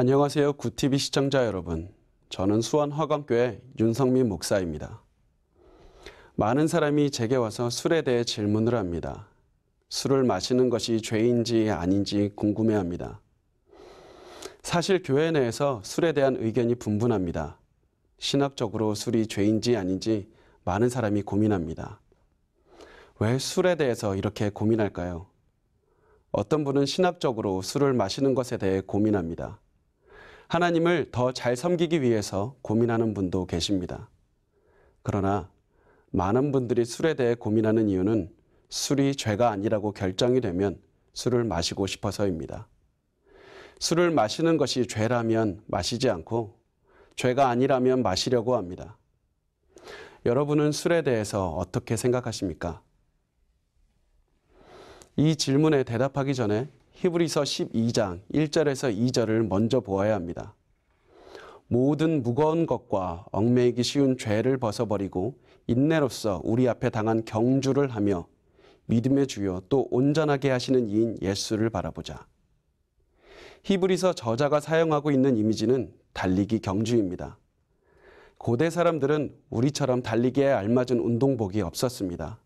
안녕하세요. 구티비 시청자 여러분. 저는 수원 화광교회 윤성민 목사입니다. 많은 사람이 제게 와서 술에 대해 질문을 합니다. 술을 마시는 것이 죄인지 아닌지 궁금해합니다. 사실 교회 내에서 술에 대한 의견이 분분합니다. 신학적으로 술이 죄인지 아닌지 많은 사람이 고민합니다. 왜 술에 대해서 이렇게 고민할까요? 어떤 분은 신학적으로 술을 마시는 것에 대해 고민합니다. 하나님을 더 잘 섬기기 위해서 고민하는 분도 계십니다. 그러나 많은 분들이 술에 대해 고민하는 이유는 술이 죄가 아니라고 결정이 되면 술을 마시고 싶어서입니다. 술을 마시는 것이 죄라면 마시지 않고 죄가 아니라면 마시려고 합니다. 여러분은 술에 대해서 어떻게 생각하십니까? 이 질문에 대답하기 전에 히브리서 12장 1절에서 2절을 먼저 보아야 합니다. 모든 무거운 것과 얽매이기 쉬운 죄를 벗어버리고 인내로서 우리 앞에 당한 경주를 하며 믿음의 주요 또 온전하게 하시는 이인 예수를 바라보자. 히브리서 저자가 사용하고 있는 이미지는 달리기 경주입니다. 고대 사람들은 우리처럼 달리기에 알맞은 운동복이 없었습니다.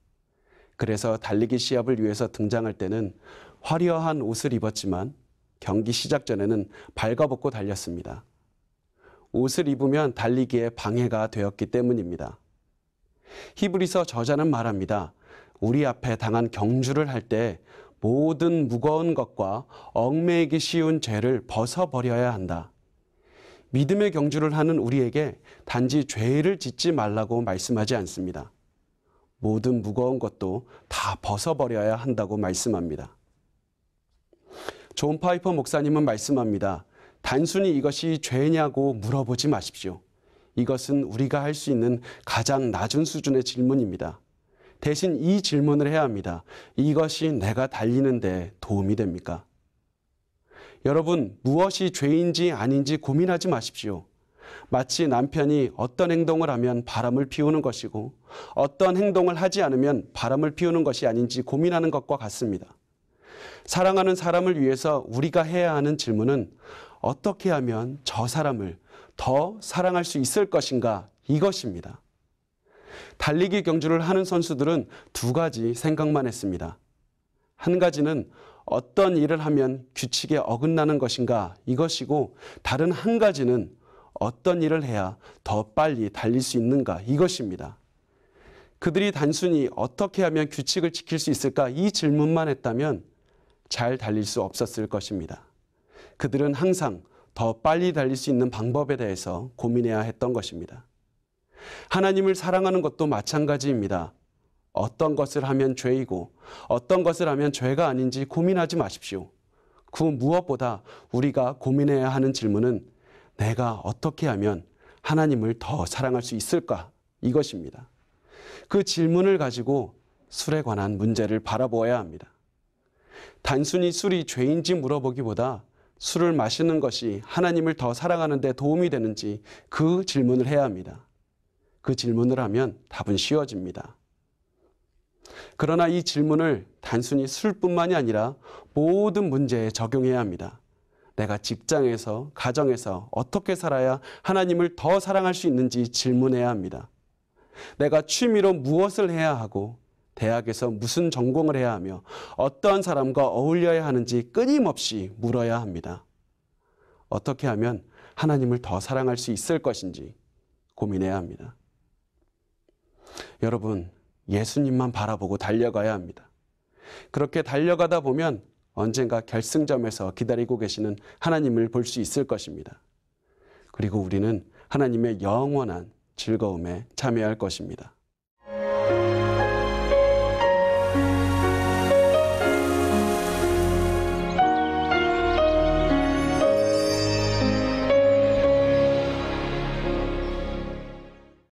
그래서 달리기 시합을 위해서 등장할 때는 화려한 옷을 입었지만 경기 시작 전에는 발가벗고 달렸습니다. 옷을 입으면 달리기에 방해가 되었기 때문입니다. 히브리서 저자는 말합니다. 우리 앞에 당한 경주를 할 때 모든 무거운 것과 얽매이기 쉬운 죄를 벗어버려야 한다. 믿음의 경주를 하는 우리에게 단지 죄를 짓지 말라고 말씀하지 않습니다. 모든 무거운 것도 다 벗어버려야 한다고 말씀합니다. 존 파이퍼 목사님은 말씀합니다. 단순히 이것이 죄냐고 물어보지 마십시오. 이것은 우리가 할 수 있는 가장 낮은 수준의 질문입니다. 대신 이 질문을 해야 합니다. 이것이 내가 달리는데 도움이 됩니까? 여러분, 무엇이 죄인지 아닌지 고민하지 마십시오. 마치 남편이 어떤 행동을 하면 바람을 피우는 것이고 어떤 행동을 하지 않으면 바람을 피우는 것이 아닌지 고민하는 것과 같습니다. 사랑하는 사람을 위해서 우리가 해야 하는 질문은 어떻게 하면 저 사람을 더 사랑할 수 있을 것인가 이것입니다. 달리기 경주를 하는 선수들은 두 가지 생각만 했습니다. 한 가지는 어떤 일을 하면 규칙에 어긋나는 것인가 이것이고 다른 한 가지는 어떤 일을 해야 더 빨리 달릴 수 있는가 이것입니다. 그들이 단순히 어떻게 하면 규칙을 지킬 수 있을까 이 질문만 했다면 잘 달릴 수 없었을 것입니다. 그들은 항상 더 빨리 달릴 수 있는 방법에 대해서 고민해야 했던 것입니다. 하나님을 사랑하는 것도 마찬가지입니다. 어떤 것을 하면 죄이고 어떤 것을 하면 죄가 아닌지 고민하지 마십시오. 그 무엇보다 우리가 고민해야 하는 질문은 내가 어떻게 하면 하나님을 더 사랑할 수 있을까? 이것입니다. 그 질문을 가지고 술에 관한 문제를 바라보아야 합니다. 단순히 술이 죄인지 물어보기보다 술을 마시는 것이 하나님을 더 사랑하는데 도움이 되는지 그 질문을 해야 합니다. 그 질문을 하면 답은 쉬워집니다. 그러나 이 질문을 단순히 술뿐만이 아니라 모든 문제에 적용해야 합니다. 내가 직장에서, 가정에서 어떻게 살아야 하나님을 더 사랑할 수 있는지 질문해야 합니다. 내가 취미로 무엇을 해야 하고, 대학에서 무슨 전공을 해야 하며, 어떠한 사람과 어울려야 하는지 끊임없이 물어야 합니다. 어떻게 하면 하나님을 더 사랑할 수 있을 것인지 고민해야 합니다. 여러분, 예수님만 바라보고 달려가야 합니다. 그렇게 달려가다 보면 언젠가 결승점에서 기다리고 계시는 하나님을 볼 수 있을 것입니다. 그리고 우리는 하나님의 영원한 즐거움에 참여할 것입니다.